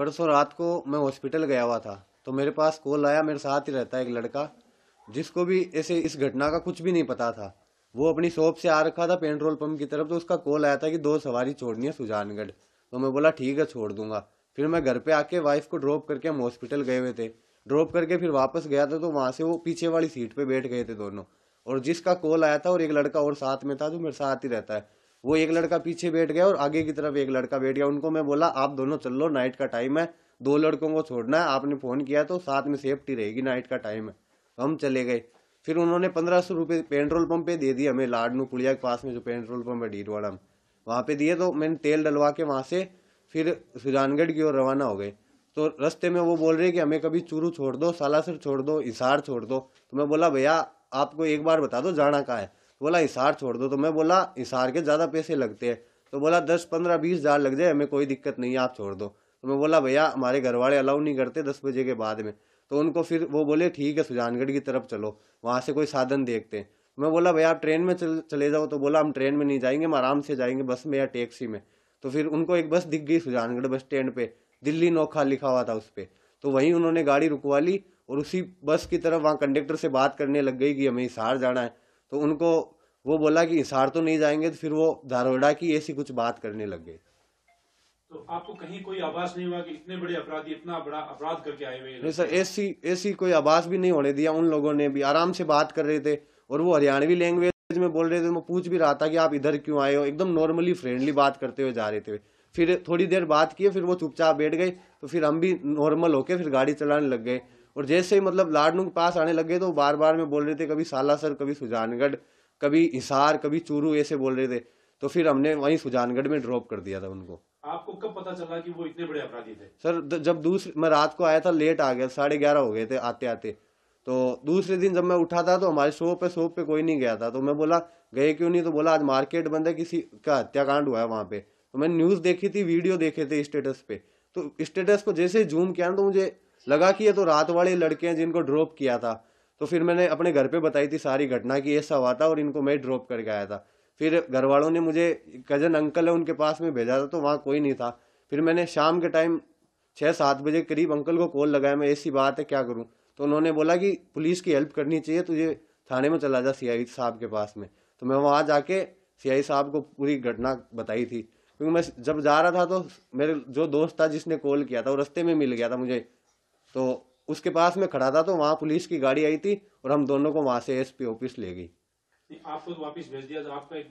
परसों रात को मैं हॉस्पिटल गया हुआ था तो मेरे पास कॉल आया मेरे साथ ही रहता है एक लड़का जिसको भी ऐसे इस घटना का कुछ भी नहीं पता था वो अपनी शॉप से आ रखा था पेट्रोल पंप की तरफ तो उसका कॉल आया था कि दो सवारी छोड़नी है सुजानगढ़ तो मैं बोला ठीक है छोड़ दूंगा फिर मैं घर पे आके वाइफ को ड्रॉप करके हम हॉस्पिटल गए हुए थे ड्रॉप करके फिर वापस गया था तो वहाँ से वो पीछे वाली सीट पे बैठ गए थे दोनों और जिसका कॉल आया था और एक लड़का और साथ में था जो मेरे साथ ही रहता है वो एक लड़का पीछे बैठ गया और आगे की तरफ एक लड़का बैठ गया उनको मैं बोला आप दोनों चल लो नाइट का टाइम है दो लड़कों को छोड़ना है आपने फ़ोन किया तो साथ में सेफ्टी रहेगी नाइट का टाइम है तो हम चले गए फिर उन्होंने पंद्रह सौ रुपये पेट्रोल पंप पे दे दिए हमें लाडनू पुड़िया के पास में जो पेट्रोल पंप है डीरवाड़ा में वहाँ पे दिए तो मैंने तेल डलवा के वहाँ से फिर सुजानगढ़ की ओर रवाना हो गए तो रस्ते में वो बोल रहे कि हमें कभी चूरू छोड़ दो सालासर छोड़ दो हिसार छोड़ दो तो मैं बोला भैया आपको एक बार बता दो जाना कहाँ है बोला हिसार छोड़ दो तो मैं बोला हिसार के ज़्यादा पैसे लगते हैं तो बोला दस पंद्रह बीस हज़ार लग जाए हमें कोई दिक्कत नहीं है आप छोड़ दो तो मैं बोला भैया हमारे घर वाले अलाउ नहीं करते दस बजे के बाद में तो उनको फिर वो बोले ठीक है सुजानगढ़ की तरफ चलो वहाँ से कोई साधन देखते हैं तो मैं बोला भैया आप ट्रेन में चल चले जाओ तो बोला हम ट्रेन में नहीं जाएंगे हम आराम से जाएंगे बस में या टैक्सी में तो फिर उनको एक बस दिख गई सुजानगढ़ बस स्टैंड पे दिल्ली नोखा लिखा हुआ था उस पर तो वहीं उन्होंने गाड़ी रुकवा ली और उसी बस की तरफ वहाँ कंडक्टर से बात करने लग गई कि हमें हिसार जाना है तो उनको वो बोला कि हिसार तो नहीं जाएंगे तो फिर वो धारोड़ा की ऐसी कुछ बात करने लग गए तो आपको कहीं कोई आवाज नहीं हुआ कि इतने बड़े अपराधी इतना बड़ा अपराध करके आए हुए नहीं सर ऐसी ऐसी कोई आवाज भी नहीं होने दिया उन लोगों ने भी आराम से बात कर रहे थे और वो हरियाणवी लैंग्वेज में बोल रहे थे मैं पूछ भी रहा था कि आप इधर क्यों आए हो एकदम नॉर्मली फ्रेंडली बात करते हुए जा रहे थे फिर थोड़ी देर बात किए फिर वो चुपचाप बैठ गए तो फिर हम भी नॉर्मल होके फिर गाड़ी चलाने लग गए और जैसे ही मतलब लाडनू के पास आने लगे तो बार बार में बोल रहे थे कभी सालासर कभी सुजानगढ़ कभी हिसार कभी चूरू ऐसे बोल रहे थे तो फिर हमने वहीं सुजानगढ़ में ड्रॉप कर दिया था उनको आपको कब पता चला कि वो इतने बड़े अपराधी थे सर जब दूसरे मैं रात को आया था लेट आ गया साढ़े ग्यारह हो गए थे आते आते तो दूसरे दिन जब मैं उठा था तो हमारे शॉप पे शॉप पे कोई नहीं गया था तो मैं बोला गए क्यों नहीं तो बोला आज मार्केट बंद है किसी का हत्याकांड हुआ है वहाँ पे तो मैंने न्यूज़ देखी थी वीडियो देखे थे स्टेटस पे तो स्टेटस को जैसे जूम किया ना तो मुझे लगा कि ये तो रात वाले लड़के हैं जिनको ड्रॉप किया था तो फिर मैंने अपने घर पे बताई थी सारी घटना कि ऐसा हुआ था और इनको मैं ड्रॉप करके आया था फिर घर वालों ने मुझे कज़न अंकल है उनके पास में भेजा था तो वहाँ कोई नहीं था फिर मैंने शाम के टाइम छः सात बजे करीब अंकल को कॉल लगाया मैं ऐसी बात है क्या करूँ तो उन्होंने बोला कि पुलिस की हेल्प करनी चाहिए तुझे थाने में चला जा सी साहब के पास में तो मैं वहाँ जाके सी साहब को पूरी घटना बताई थी क्योंकि मैं जब जा रहा था तो मेरे जो दोस्त था जिसने कॉल किया था वो रस्ते में मिल गया था मुझे तो उसके पास में खड़ा था तो वहाँ पुलिस की गाड़ी आई थी और हम दोनों को वहाँ से एसपी ऑफिस ले गई आपको तो वापस भेज दिया था तो आपका एक